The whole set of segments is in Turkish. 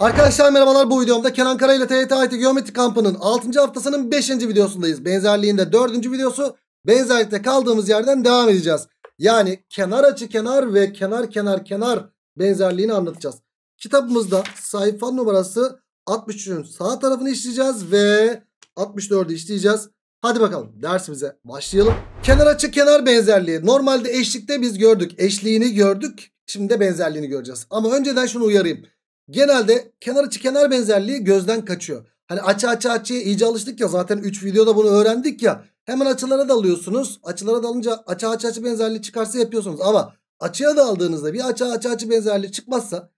Arkadaşlar merhabalar bu videomda Kenan Kara ile TYT IT Geometri Kampı'nın 6. haftasının 5. videosundayız. Benzerliğinde 4. videosu benzerlikte kaldığımız yerden devam edeceğiz. Yani kenar açı kenar ve kenar kenar kenar benzerliğini anlatacağız. Kitabımızda sayfa numarası 63'ün sağ tarafını işleyeceğiz ve 64'ü işleyeceğiz. Hadi bakalım dersimize başlayalım. Kenar açı kenar benzerliği. Normalde eşlikte biz gördük. Eşliğini gördük. Şimdi de benzerliğini göreceğiz. Ama önceden şunu uyarayım. Genelde kenar içi kenar benzerliği gözden kaçıyor. Hani açı açı açıya iyice alıştık ya zaten 3 videoda bunu öğrendik ya. Hemen açılara dalıyorsunuz. Açılara dalınca açı açı açı benzerliği çıkarsa yapıyorsunuz. Ama açıya daldığınızda bir açı açı açı benzerliği çıkmazsa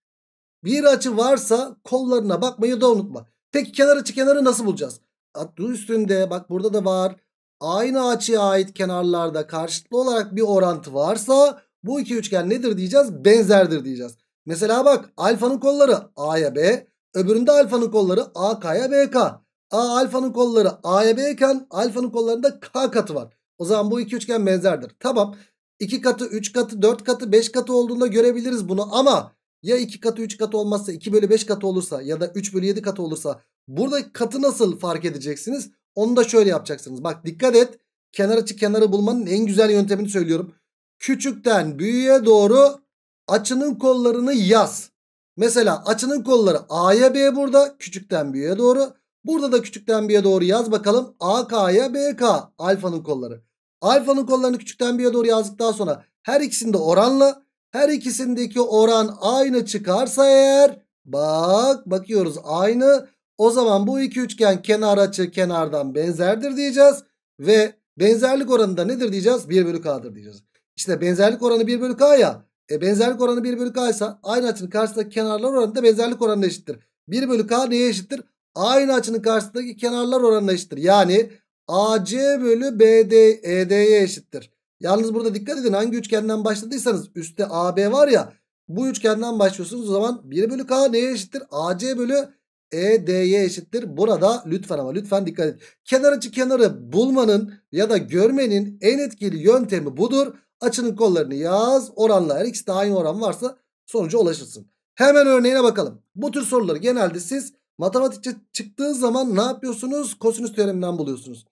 bir açı varsa kollarına bakmayı da unutma. Peki kenar açı kenarı nasıl bulacağız? Adı üstünde bak burada da var. Aynı açıya ait kenarlarda karşılıklı olarak bir orantı varsa bu iki üçgen nedir diyeceğiz? Benzerdir diyeceğiz. Mesela bak alfanın kolları A'ya B. Öbüründe alfanın kolları AK'ya BK. A alfanın kolları A'ya B iken alfanın kollarında K katı var. O zaman bu iki üçgen benzerdir. Tamam. 2 katı, 3 katı, 4 katı, 5 katı olduğunda görebiliriz bunu ama ya 2 katı 3 katı olmazsa 2 bölü 5 katı olursa ya da 3 bölü 7 katı olursa burada katı nasıl fark edeceksiniz? Onu da şöyle yapacaksınız. Bak dikkat et kenar açı kenarı bulmanın en güzel yöntemini söylüyorum. Küçükten büyüğe doğru açının kollarını yaz. Mesela açının kolları A'ya B burada küçükten büyüğe doğru. Burada da küçükten büyüğe doğru yaz bakalım. AK'ya BK alfanın kolları. Alfanın kollarını küçükten büyüğe doğru yazdıktan sonra her ikisinde oranla her ikisindeki oran aynı çıkarsa eğer bak bakıyoruz aynı. O zaman bu iki üçgen kenar açı kenardan benzerdir diyeceğiz. Ve benzerlik oranı da nedir diyeceğiz? 1 bölü k'dır diyeceğiz. İşte benzerlik oranı 1 bölü k ya. E, benzerlik oranı 1 bölü k ise aynı açının karşısındaki kenarlar oranı da benzerlik oranına eşittir. 1 bölü k neye eşittir? Aynı açının karşısındaki kenarlar oranına eşittir. Yani AC bölü BD, ED'ye eşittir. Yalnız burada dikkat edin hangi üçgenden başladıysanız üstte AB var ya bu üçgenden başlıyorsunuz. O zaman 1 bölü K neye eşittir? AC bölü ED'ye eşittir. Burada lütfen ama lütfen dikkat edin. Kenar açı kenarı bulmanın ya da görmenin en etkili yöntemi budur. Açının kollarını yaz. Oranla her ikisi de aynı oran varsa sonuca ulaşırsın. Hemen örneğine bakalım. Bu tür soruları genelde siz matematikçe çıktığı zaman ne yapıyorsunuz? Kosinüs teoreminden buluyorsunuz.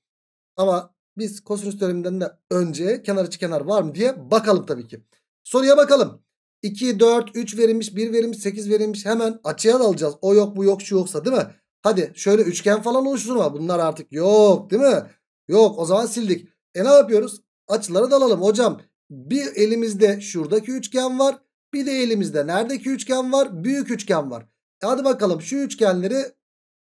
Ama biz kosinüs teoreminden de önce kenar içi kenar var mı diye bakalım tabii ki. Soruya bakalım. 2, 4, 3 verilmiş, 1 verilmiş, 8 verilmiş. Hemen açıya alacağız. O yok, bu yok, şu yoksa değil mi? Hadi şöyle üçgen falan oluşturma. Bunlar artık yok değil mi? Yok o zaman sildik. E ne yapıyoruz? Açılara dalalım. Hocam bir elimizde şuradaki üçgen var. Bir de elimizde neredeki üçgen var? Büyük üçgen var. E hadi bakalım şu üçgenleri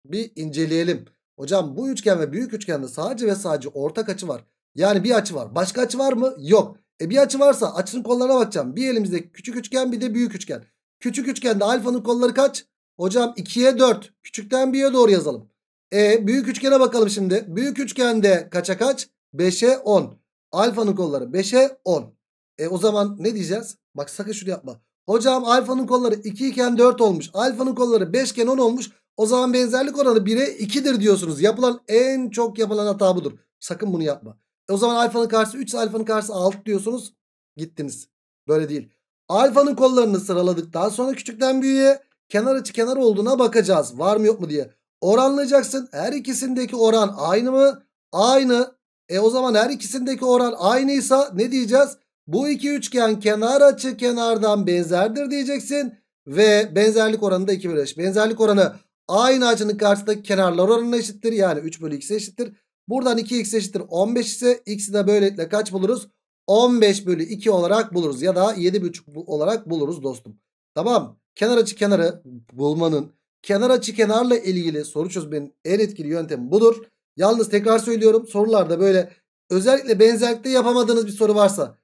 bir inceleyelim. Hocam bu üçgen ve büyük üçgende sadece ve sadece ortak açı var. Yani bir açı var. Başka açı var mı? Yok. E bir açı varsa açının kollarına bakacağım. Bir elimizde küçük üçgen bir de büyük üçgen. Küçük üçgende alfanın kolları kaç? Hocam 2'ye 4. Küçükten 1'ye doğru yazalım. E büyük üçgene bakalım şimdi. Büyük üçgende kaça kaç? 5'e 10. Alfanın kolları 5'e 10. E o zaman ne diyeceğiz? Bak sakın şunu yapma. Hocam alfanın kolları 2 iken 4 olmuş. Alfanın kolları 5 iken 10 olmuş. O zaman benzerlik oranı 1'e 2'dir diyorsunuz. Yapılan en çok yapılan hata budur. Sakın bunu yapma. E o zaman alfanın karşısı 3 alfanın karşısı 6 diyorsunuz. Gittiniz. Böyle değil. Alfanın kollarını sıraladıktan sonra küçükten büyüğe kenar açı kenar olduğuna bakacağız. Var mı yok mu diye. Oranlayacaksın. Her ikisindeki oran aynı mı? Aynı. E o zaman her ikisindeki oran aynıysa ne diyeceğiz? Bu iki üçgen kenar açı kenardan benzerdir diyeceksin. Ve benzerlik oranı da 2 bölü 5. Benzerlik oranı aynı açının karşısındaki kenarlar oranına eşittir. Yani 3 bölü x eşittir. Buradan 2x eşittir 15 ise x'i de böylelikle kaç buluruz? 15 bölü 2 olarak buluruz ya da 7,5 olarak buluruz dostum. Tamam kenar açı kenarı bulmanın kenar açı kenarla ilgili soru çözmenin en etkili yöntemi budur. Yalnız tekrar söylüyorum sorularda böyle özellikle benzerlikte yapamadığınız bir soru varsa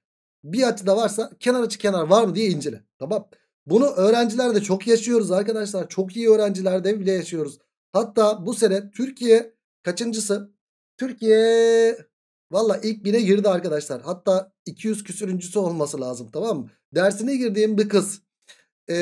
bir açıda varsa kenar açı kenar var mı diye incele. Tamam. Bunu öğrencilerde çok yaşıyoruz arkadaşlar. Çok iyi öğrencilerde bile yaşıyoruz. Hatta bu sene Türkiye kaçıncısı? Türkiye valla ilk bine girdi arkadaşlar. Hatta 200 küsürüncüsü olması lazım tamam mı? Dersine girdiğim bir kız e,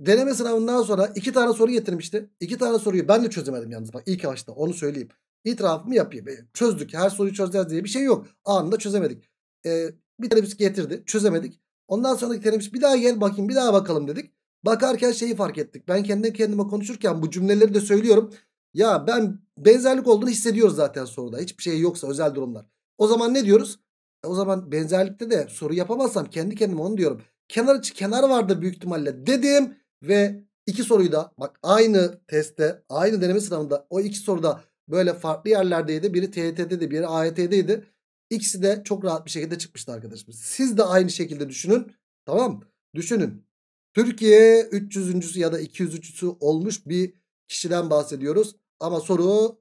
deneme sınavından sonra iki tane soru getirmişti. İki tane soruyu ben de çözemedim yalnız bak ilk başta onu söyleyeyim. İtirafımı yapayım. E, çözdük. Her soruyu çözeceğiz diye bir şey yok. Anında çözemedik. E, bir teneffüs getirdi. Çözemedik. Ondan sonraki teneffüs bir daha gel bakayım bir daha bakalım dedik. Bakarken şeyi fark ettik. Ben kendi kendime konuşurken bu cümleleri de söylüyorum. Ya ben benzerlik olduğunu hissediyoruz zaten soruda. Hiçbir şey yoksa özel durumlar. O zaman ne diyoruz? E, o zaman benzerlikte de soru yapamazsam kendi kendime onu diyorum. Kenar içi kenar vardır büyük ihtimalle dedim ve iki soruyu da bak aynı testte aynı deneme sınavında o iki soruda Böyle farklı yerlerdeydi. Biri TYT'deydi, biri AYT'deydi. İkisi de çok rahat bir şekilde çıkmıştı arkadaşlar. Siz de aynı şekilde düşünün. Tamam Düşünün. Türkiye 300. ya da 203'sü olmuş bir kişiden bahsediyoruz. Ama soru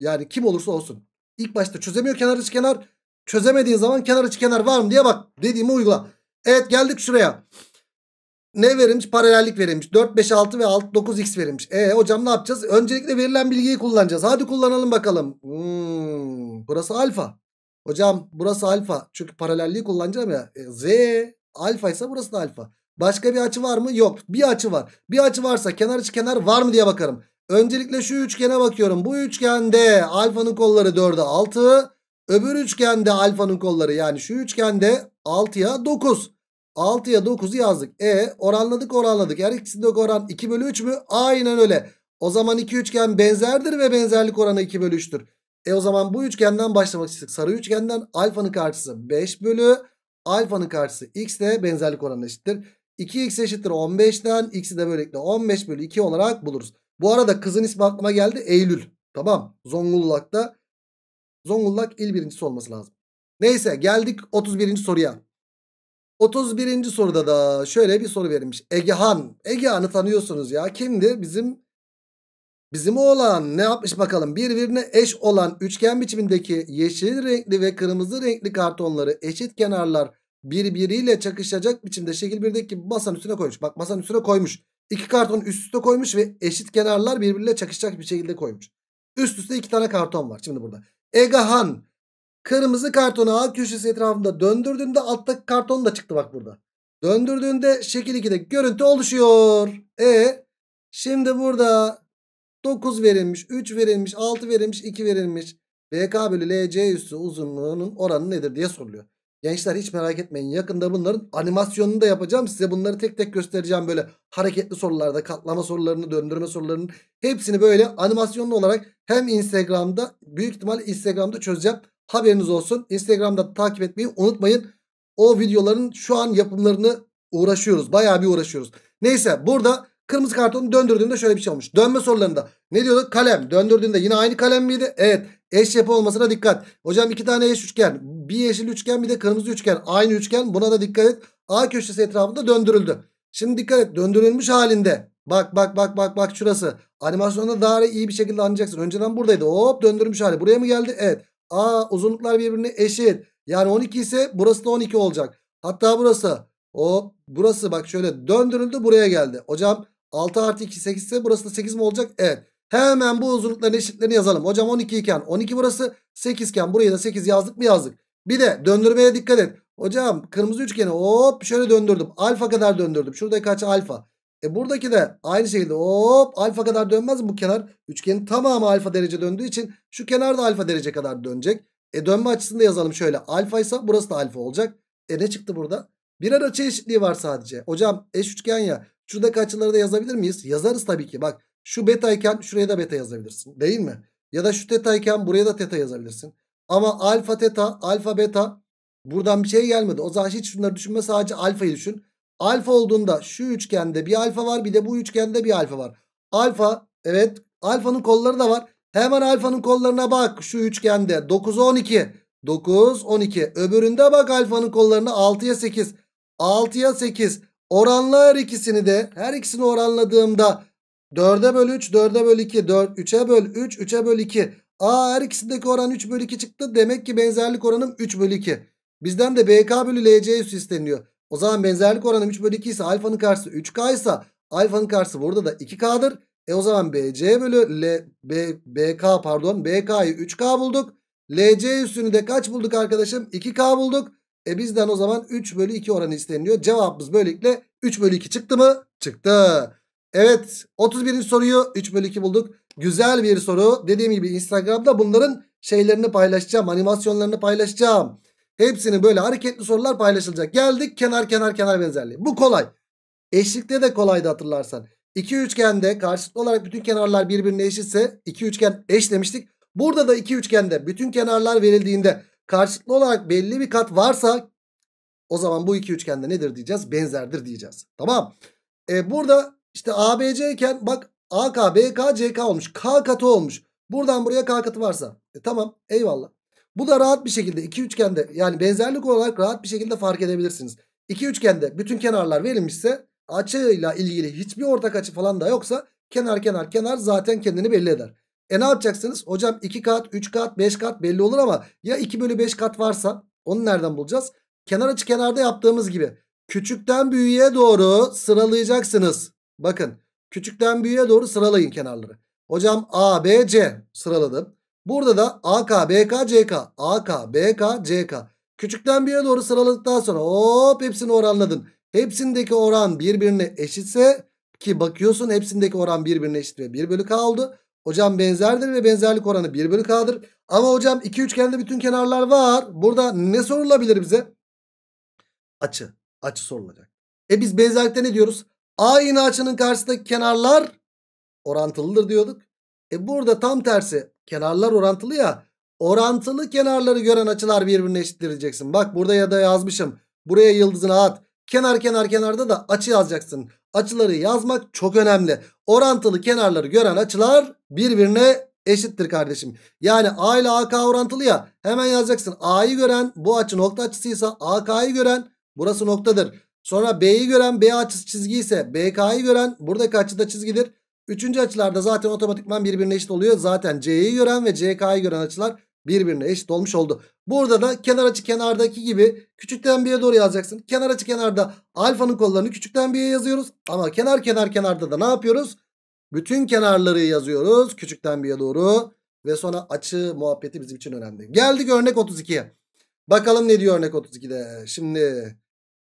yani kim olursa olsun. İlk başta çözemiyor kenar içi kenar. Çözemediğin zaman kenar içi kenar var mı diye bak. Dediğimi uygula. Evet geldik şuraya ne verilmiş? Paralellik verilmiş. 4, 5, 6 ve 6, 9x verilmiş. E hocam ne yapacağız? Öncelikle verilen bilgiyi kullanacağız. Hadi kullanalım bakalım. Hmm, burası alfa. Hocam burası alfa. Çünkü paralelliği kullanacağım ya. E, Z alfa ise burası da alfa. Başka bir açı var mı? Yok. Bir açı var. Bir açı varsa kenar içi kenar var mı diye bakarım. Öncelikle şu üçgene bakıyorum. Bu üçgende alfanın kolları 4'e 6. Öbür üçgende alfanın kolları yani şu üçgende 6'ya 9. 6 ya 9'u yazdık. E oranladık oranladık. Her ikisindeki oran 2 bölü 3 mü? Aynen öyle. O zaman iki üçgen benzerdir ve benzerlik oranı 2 bölü 3'tür. E o zaman bu üçgenden başlamak istedik. Sarı üçgenden alfanın karşısı 5 bölü alfanın karşısı x de benzerlik oranı eşittir. 2x eşittir 15'ten x'i de böylelikle 15 bölü 2 olarak buluruz. Bu arada kızın ismi aklıma geldi Eylül. Tamam Zonguldak'ta Zonguldak il birincisi olması lazım. Neyse geldik 31. soruya. 31. soruda da şöyle bir soru verilmiş. Egehan. Egehan'ı tanıyorsunuz ya. Kimdi? Bizim bizim oğlan ne yapmış bakalım? Birbirine eş olan üçgen biçimindeki yeşil renkli ve kırmızı renkli kartonları eşit kenarlar birbiriyle çakışacak biçimde şekil 1'deki masanın üstüne koymuş. Bak masanın üstüne koymuş. İki karton üst üste koymuş ve eşit kenarlar birbiriyle çakışacak bir şekilde koymuş. Üst üste iki tane karton var şimdi burada. Egehan Kırmızı kartonu A köşesi etrafında döndürdüğünde alttaki karton da çıktı bak burada. Döndürdüğünde şekil 2'de görüntü oluşuyor. E şimdi burada 9 verilmiş, 3 verilmiş, 6 verilmiş, 2 verilmiş. BK bölü LC üssü uzunluğunun oranı nedir diye soruluyor. Gençler hiç merak etmeyin. Yakında bunların animasyonunu da yapacağım. Size bunları tek tek göstereceğim. Böyle hareketli sorularda katlama sorularını, döndürme sorularının hepsini böyle animasyonlu olarak hem Instagram'da büyük ihtimal Instagram'da çözeceğim. Haberiniz olsun. Instagram'da takip etmeyi unutmayın. O videoların şu an yapımlarını uğraşıyoruz. Bayağı bir uğraşıyoruz. Neyse burada kırmızı kartonu döndürdüğünde şöyle bir şey olmuş. Dönme sorularında ne diyorduk? Kalem. Döndürdüğünde yine aynı kalem miydi? Evet. Eş yapı olmasına dikkat. Hocam iki tane eş üçgen bir yeşil üçgen bir de kırmızı üçgen. Aynı üçgen buna da dikkat et. A köşesi etrafında döndürüldü. Şimdi dikkat et döndürülmüş halinde. Bak bak bak bak bak şurası. Animasyonda daha iyi bir şekilde anlayacaksın. Önceden buradaydı. Hop döndürmüş hali. Buraya mı geldi? Evet. A uzunluklar birbirine eşit. Yani 12 ise burası da 12 olacak. Hatta burası. O burası bak şöyle döndürüldü buraya geldi. Hocam 6 artı 2 8 ise burası da 8 mi olacak? Evet. Hemen bu uzunlukların eşitlerini yazalım. Hocam 12 iken 12 burası 8 iken buraya da 8 yazdık mı yazdık. Bir de döndürmeye dikkat et. Hocam kırmızı üçgeni hop şöyle döndürdüm. Alfa kadar döndürdüm. Şurada kaç alfa. E buradaki de aynı şekilde hop alfa kadar dönmez mi bu kenar. Üçgenin tamamı alfa derece döndüğü için şu kenar da alfa derece kadar dönecek. E dönme açısını da yazalım şöyle. Alfa ise burası da alfa olacak. E ne çıktı burada? Birer açı eşitliği var sadece. Hocam eş üçgen ya. Şuradaki açıları da yazabilir miyiz? Yazarız tabii ki. Bak şu beta iken şuraya da beta yazabilirsin. Değil mi? Ya da şu teta iken buraya da teta yazabilirsin. Ama alfa teta alfa beta buradan bir şey gelmedi. O zaman hiç şunları düşünme sadece alfayı düşün. Alfa olduğunda şu üçgende bir alfa var bir de bu üçgende bir alfa var. Alfa evet alfanın kolları da var. Hemen alfanın kollarına bak şu üçgende 9 12 9 12 öbüründe bak alfanın kollarına 6'ya 8 6'ya 8 oranla her ikisini de her ikisini oranladığımda 4'e böl 3 4'e böl 2 4 3'e böl 3 3'e böl 2 A her ikisindeki oran 3 bölü 2 çıktı. Demek ki benzerlik oranım 3 bölü 2. Bizden de BK bölü LC üssü isteniyor. O zaman benzerlik oranım 3 bölü 2 ise alfanın karşısı 3K ise alfanın karşısı burada da 2K'dır. E o zaman BC bölü L, B, BK pardon BK'yı 3K bulduk. LC üssünü de kaç bulduk arkadaşım? 2K bulduk. E bizden o zaman 3 bölü 2 oranı isteniyor. Cevabımız böylelikle 3 bölü 2 çıktı mı? Çıktı. Evet 31. soruyu 3 bölü 2 bulduk. Güzel bir soru. Dediğim gibi Instagram'da bunların şeylerini paylaşacağım. Animasyonlarını paylaşacağım. Hepsini böyle hareketli sorular paylaşılacak. Geldik kenar kenar kenar benzerliği. Bu kolay. Eşlikte de kolaydı hatırlarsan. İki üçgende karşılıklı olarak bütün kenarlar birbirine eşitse iki üçgen eş demiştik. Burada da iki üçgende bütün kenarlar verildiğinde karşılıklı olarak belli bir kat varsa o zaman bu iki üçgende nedir diyeceğiz? Benzerdir diyeceğiz. Tamam. E, burada işte ABC iken bak AK, BK, CK olmuş. K katı olmuş. Buradan buraya K katı varsa. E, tamam eyvallah. Bu da rahat bir şekilde iki üçgende yani benzerlik olarak rahat bir şekilde fark edebilirsiniz. İki üçgende bütün kenarlar verilmişse açıyla ilgili hiçbir ortak açı falan da yoksa kenar kenar kenar zaten kendini belli eder. E ne yapacaksınız? Hocam 2 kat, 3 kat, 5 kat belli olur ama ya 2 bölü 5 kat varsa onu nereden bulacağız? Kenar açı kenarda yaptığımız gibi küçükten büyüğe doğru sıralayacaksınız. Bakın Küçükten büyüğe doğru sıralayın kenarları. Hocam A, B, C sıraladım. Burada da AK, BK, CK, AK, BK, CK. Küçükten büyüğe doğru sıraladıktan sonra hop hepsini oranladın. Hepsindeki oran birbirine eşitse ki bakıyorsun hepsindeki oran birbirine eşit ve 1 bölü K oldu. Hocam benzerdir ve benzerlik oranı 1 bölü K'dır. Ama hocam iki üçgende bütün kenarlar var. Burada ne sorulabilir bize? Açı. Açı sorulacak. E biz benzerlikte ne diyoruz? A yine açının karşısındaki kenarlar orantılıdır diyorduk. E burada tam tersi kenarlar orantılı ya. Orantılı kenarları gören açılar birbirine eşittir Bak burada ya da yazmışım. Buraya yıldızını at. Kenar kenar kenarda da açı yazacaksın. Açıları yazmak çok önemli. Orantılı kenarları gören açılar birbirine eşittir kardeşim. Yani A ile AK orantılı ya. Hemen yazacaksın. A'yı gören bu açı nokta açısıysa AK'yı gören burası noktadır. Sonra B'yi gören B açısı çizgi ise BK'yı gören buradaki açı da çizgidir. Üçüncü açılarda zaten otomatikman birbirine eşit oluyor. Zaten C'yi gören ve CK'yı gören açılar birbirine eşit olmuş oldu. Burada da kenar açı kenardaki gibi küçükten B'ye doğru yazacaksın. Kenar açı kenarda alfanın kollarını küçükten B'ye yazıyoruz. Ama kenar kenar kenarda da ne yapıyoruz? Bütün kenarları yazıyoruz küçükten B'ye doğru. Ve sonra açı muhabbeti bizim için önemli. Geldik örnek 32'ye. Bakalım ne diyor örnek 32'de. Şimdi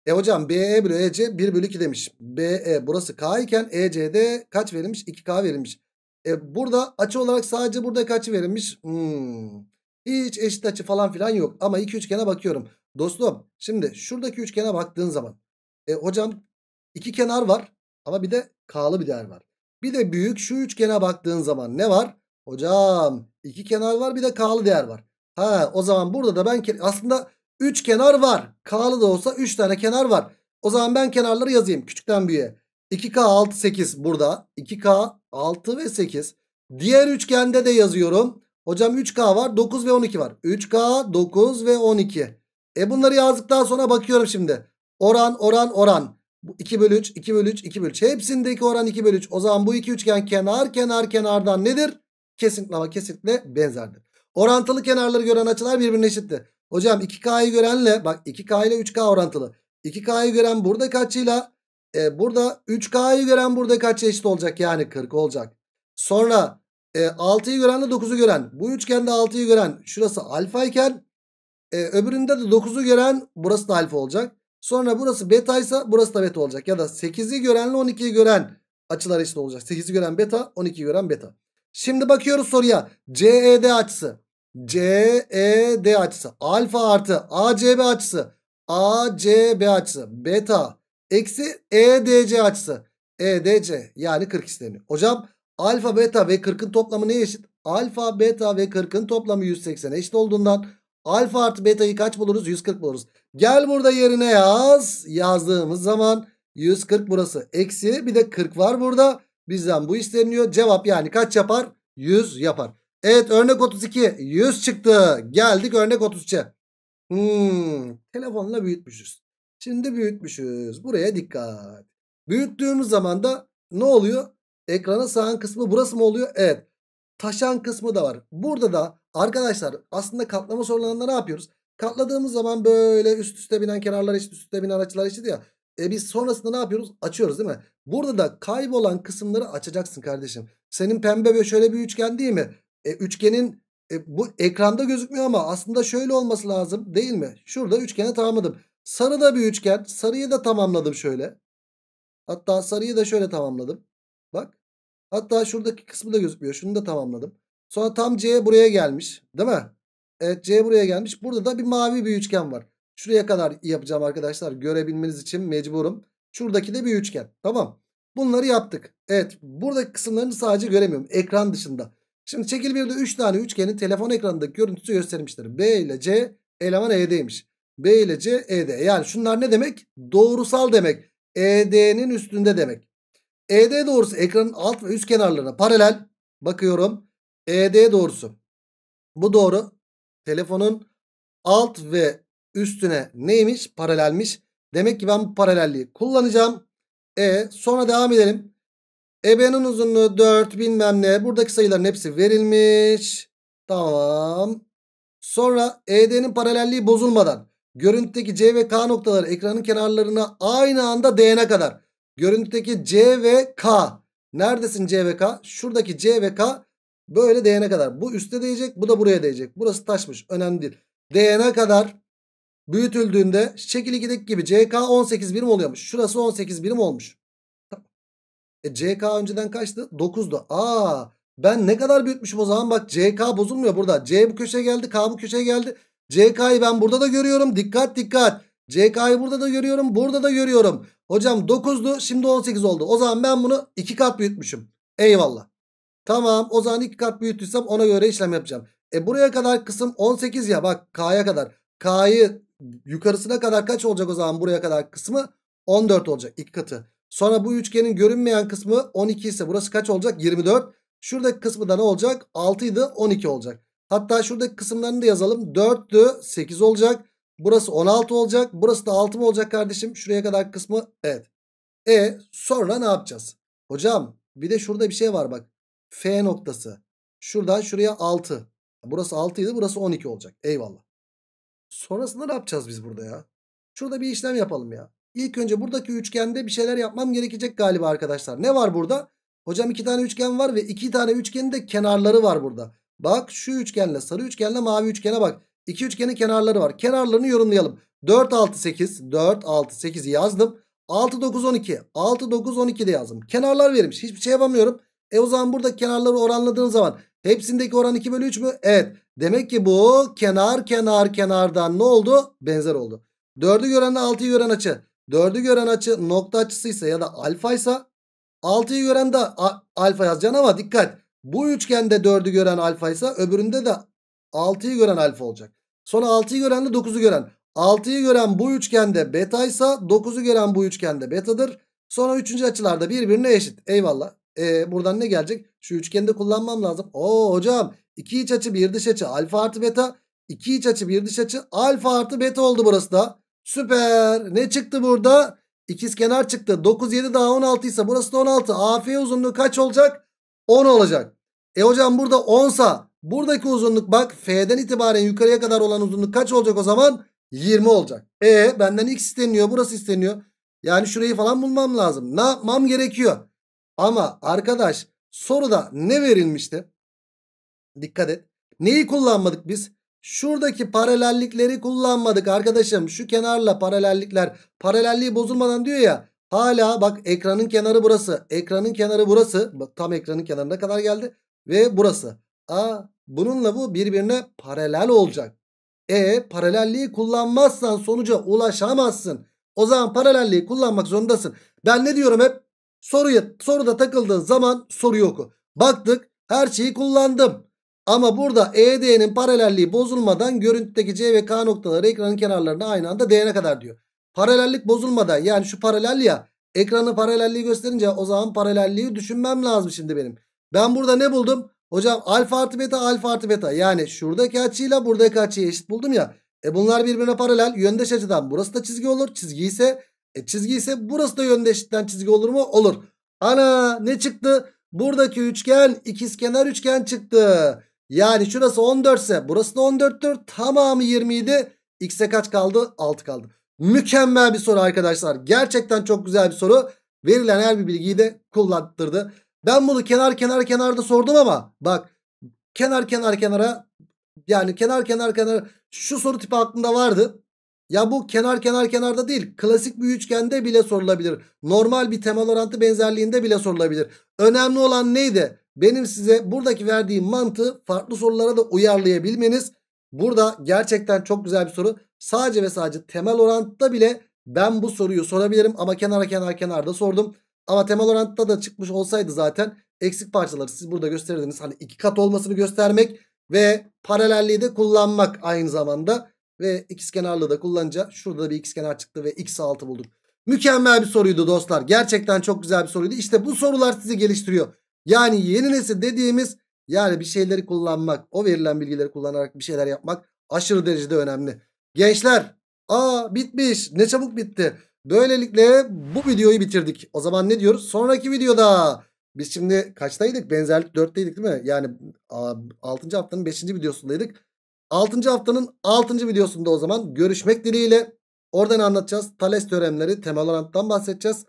e hocam BE bölü EC 1 bölü 2 demiş. BE burası K iken EC'de kaç verilmiş? 2K verilmiş. E burada açı olarak sadece burada kaç verilmiş? Hmm. Hiç eşit açı falan filan yok. Ama iki üçgene bakıyorum. Dostum şimdi şuradaki üçgene baktığın zaman. E hocam iki kenar var ama bir de K'lı bir değer var. Bir de büyük şu üçgene baktığın zaman ne var? Hocam iki kenar var bir de K'lı değer var. Ha o zaman burada da ben aslında 3 kenar var. K'lı da olsa 3 tane kenar var. O zaman ben kenarları yazayım küçükten büyüğe. 2K 6 8 burada. 2K 6 ve 8. Diğer üçgende de yazıyorum. Hocam 3K var 9 ve 12 var. 3K 9 ve 12. E bunları yazdıktan sonra bakıyorum şimdi. Oran oran oran. 2 bölü 3 2 bölü 3 2 bölü 3. Hepsindeki oran 2 bölü 3. O zaman bu iki üçgen kenar kenar kenardan nedir? Kesinlikle ama kesinlikle benzerdir. Orantılı kenarları gören açılar birbirine eşittir. Hocam 2K'yı görenle bak 2K ile 3K orantılı. 2K'yı gören burada kaçıyla e, burada 3K'yı gören burada kaç eşit olacak yani 40 olacak. Sonra e, 6'yı görenle 9'u gören bu üçgende 6'yı gören şurası alfa iken e, öbüründe de 9'u gören burası da alfa olacak. Sonra burası beta ise burası da beta olacak. Ya da 8'i görenle 12'yi gören açılar eşit olacak. 8'i gören beta 12'yi gören beta. Şimdi bakıyoruz soruya. CED açısı. CED açısı alfa artı ACB açısı ACB açısı beta eksi EDC açısı EDC yani 40 isteniyor. Hocam alfa beta ve 40'ın toplamı neye eşit? Alfa beta ve 40'ın toplamı 180 eşit olduğundan alfa artı beta'yı kaç buluruz? 140 buluruz. Gel burada yerine yaz. Yazdığımız zaman 140 burası eksi bir de 40 var burada. Bizden bu isteniyor. Cevap yani kaç yapar? 100 yapar. Evet örnek 32 100 çıktı. Geldik örnek 33'e. Hmm, telefonla büyütmüşüz. Şimdi büyütmüşüz. Buraya dikkat. Büyüttüğümüz zaman da ne oluyor? Ekrana sağan kısmı burası mı oluyor? Evet. Taşan kısmı da var. Burada da arkadaşlar aslında katlama sorularında ne yapıyoruz? Katladığımız zaman böyle üst üste binen kenarlar eşit, üst üste binen açılar eşit ya. E biz sonrasında ne yapıyoruz? Açıyoruz değil mi? Burada da kaybolan kısımları açacaksın kardeşim. Senin pembe ve şöyle bir üçgen değil mi? E, üçgenin e, bu ekranda gözükmüyor ama aslında şöyle olması lazım değil mi? Şurada üçgeni tamamladım. Sarıda bir üçgen. Sarıyı da tamamladım şöyle. Hatta sarıyı da şöyle tamamladım. Bak. Hatta şuradaki kısmı da gözükmüyor. Şunu da tamamladım. Sonra tam C buraya gelmiş. Değil mi? Evet C buraya gelmiş. Burada da bir mavi bir üçgen var. Şuraya kadar yapacağım arkadaşlar. Görebilmeniz için mecburum. Şuradaki de bir üçgen. Tamam. Bunları yaptık. Evet buradaki kısımlarını sadece göremiyorum. Ekran dışında. Şimdi çekil bir de 3 tane üçgenin telefon ekranındaki görüntüsü göstermişler. B ile C eleman E'deymiş. B ile C ED. Yani şunlar ne demek? Doğrusal demek. ED'nin üstünde demek. ED doğrusu ekranın alt ve üst kenarlarına paralel. Bakıyorum. ED doğrusu. Bu doğru. Telefonun alt ve üstüne neymiş? Paralelmiş. Demek ki ben bu paralelliği kullanacağım. E sonra devam edelim. EB'nin uzunluğu 4 bilmem ne. Buradaki sayıların hepsi verilmiş. Tamam. Sonra ED'nin paralelliği bozulmadan görüntüdeki C ve K noktaları ekranın kenarlarına aynı anda değene kadar. Görüntüdeki C ve K. Neredesin C ve K? Şuradaki C ve K böyle değene kadar. Bu üste değecek bu da buraya değecek. Burası taşmış önemli değil. Değene kadar büyütüldüğünde şekil 2'deki gibi CK 18 birim oluyormuş. Şurası 18 birim olmuş. E CK önceden kaçtı? 9'du. Aa ben ne kadar büyütmüşüm o zaman bak CK bozulmuyor burada. C bu köşeye geldi K bu köşeye geldi. CK'yı ben burada da görüyorum. Dikkat dikkat. CK'yı burada da görüyorum. Burada da görüyorum. Hocam 9'du şimdi 18 oldu. O zaman ben bunu 2 kat büyütmüşüm. Eyvallah. Tamam o zaman 2 kat büyütürsem ona göre işlem yapacağım. E buraya kadar kısım 18 ya bak K'ya kadar. K'yı yukarısına kadar kaç olacak o zaman buraya kadar kısmı? 14 olacak 2 katı. Sonra bu üçgenin görünmeyen kısmı 12 ise burası kaç olacak? 24. Şuradaki kısmı da ne olacak? 6 idi 12 olacak. Hatta şuradaki kısımlarını da yazalım. 4'tü 8 olacak. Burası 16 olacak. Burası da 6 mı olacak kardeşim? Şuraya kadar kısmı evet. E sonra ne yapacağız? Hocam bir de şurada bir şey var bak. F noktası. Şuradan şuraya 6. Burası 6 idi burası 12 olacak. Eyvallah. Sonrasında ne yapacağız biz burada ya? Şurada bir işlem yapalım ya. İlk önce buradaki üçgende bir şeyler yapmam gerekecek galiba arkadaşlar. Ne var burada? Hocam iki tane üçgen var ve iki tane üçgenin de kenarları var burada. Bak şu üçgenle sarı üçgenle mavi üçgene bak. İki üçgenin kenarları var. Kenarlarını yorumlayalım. 4, 6, 8. 4, 6, 8 yazdım. 6, 9, 12. 6, 9, 12 de yazdım. Kenarlar verilmiş. Hiçbir şey yapamıyorum. E o zaman burada kenarları oranladığın zaman hepsindeki oran 2 bölü 3 mü? Evet. Demek ki bu kenar kenar kenardan ne oldu? Benzer oldu. 4'ü görenle 6'yı gören açı. 4'ü gören açı nokta açısı ise ya da alfaysa 6'yı gören de alfa yazacaksın ama dikkat. Bu üçgende 4'ü gören alfaysa öbüründe de 6'yı gören alfa olacak. Sonra 6'yı gören de 9'u gören. 6'yı gören bu üçgende betaysa 9'u gören bu üçgende betadır. Sonra üçüncü açılarda birbirine eşit. Eyvallah. Ee, buradan ne gelecek? Şu üçgende kullanmam lazım. Oo hocam 2 iç açı 1 dış açı alfa artı beta. 2 iç açı 1 dış açı alfa artı beta oldu burası da. Süper. Ne çıktı burada? İkiz kenar çıktı. 9 7 daha 16 ise burası da 16. AF uzunluğu kaç olacak? 10 olacak. E hocam burada 10 sa buradaki uzunluk bak F'den itibaren yukarıya kadar olan uzunluk kaç olacak o zaman? 20 olacak. E benden x isteniyor burası isteniyor. Yani şurayı falan bulmam lazım. Ne yapmam gerekiyor? Ama arkadaş soruda ne verilmişti? Dikkat et. Neyi kullanmadık biz? Şuradaki paralellikleri kullanmadık arkadaşım. Şu kenarla paralellikler. Paralelliği bozulmadan diyor ya. Hala bak ekranın kenarı burası. Ekranın kenarı burası. Tam ekranın kenarına kadar geldi. Ve burası. Aa, bununla bu birbirine paralel olacak. E paralelliği kullanmazsan sonuca ulaşamazsın. O zaman paralelliği kullanmak zorundasın. Ben ne diyorum hep? Soruya, soruda takıldığın zaman soruyu oku. Baktık her şeyi kullandım. Ama burada ED'nin paralelliği bozulmadan görüntüdeki C ve K noktaları ekranın kenarlarına aynı anda D'ne kadar diyor. Paralellik bozulmadan yani şu paralel ya ekranı paralelliği gösterince o zaman paralelliği düşünmem lazım şimdi benim. Ben burada ne buldum? Hocam alfa artı beta alfa artı beta yani şuradaki açıyla buradaki açıyı eşit buldum ya. E bunlar birbirine paralel yöndeş açıdan burası da çizgi olur. Çizgi ise e çizgi ise burası da yöndeşten çizgi olur mu? Olur. Ana ne çıktı? Buradaki üçgen ikizkenar üçgen çıktı. Yani şurası 14 ise burası da 14'tür. Tamamı 20 idi. X'e kaç kaldı? 6 kaldı. Mükemmel bir soru arkadaşlar. Gerçekten çok güzel bir soru. Verilen her bir bilgiyi de kullandırdı. Ben bunu kenar kenar kenarda sordum ama bak kenar kenar kenara yani kenar kenar kenar şu soru tipi aklımda vardı. Ya bu kenar kenar kenarda değil klasik bir üçgende bile sorulabilir. Normal bir temel orantı benzerliğinde bile sorulabilir. Önemli olan neydi? Benim size buradaki verdiğim mantığı farklı sorulara da uyarlayabilmeniz. Burada gerçekten çok güzel bir soru. Sadece ve sadece temel orantıda bile ben bu soruyu sorabilirim ama kenara kenar kenarda sordum. Ama temel orantıda da çıkmış olsaydı zaten eksik parçaları siz burada gösterirdiniz. Hani iki kat olmasını göstermek ve paralelliği de kullanmak aynı zamanda. Ve ikizkenarlığı da kullanınca şurada da bir ikizkenar çıktı ve x 6 bulduk. Mükemmel bir soruydu dostlar. Gerçekten çok güzel bir soruydu. İşte bu sorular sizi geliştiriyor. Yani yeni nesil dediğimiz yani bir şeyleri kullanmak, o verilen bilgileri kullanarak bir şeyler yapmak aşırı derecede önemli. Gençler, aa bitmiş. Ne çabuk bitti. Böylelikle bu videoyu bitirdik. O zaman ne diyoruz? Sonraki videoda biz şimdi kaçtaydık? Benzerlik 4'teydik değil mi? Yani 6. haftanın 5. videosundaydık. 6. haftanın 6. videosunda o zaman görüşmek dileğiyle. Oradan anlatacağız. Tales teoremleri, temel oranttan bahsedeceğiz.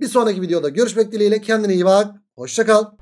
Bir sonraki videoda görüşmek dileğiyle. Kendine iyi bak. Hoşçakal.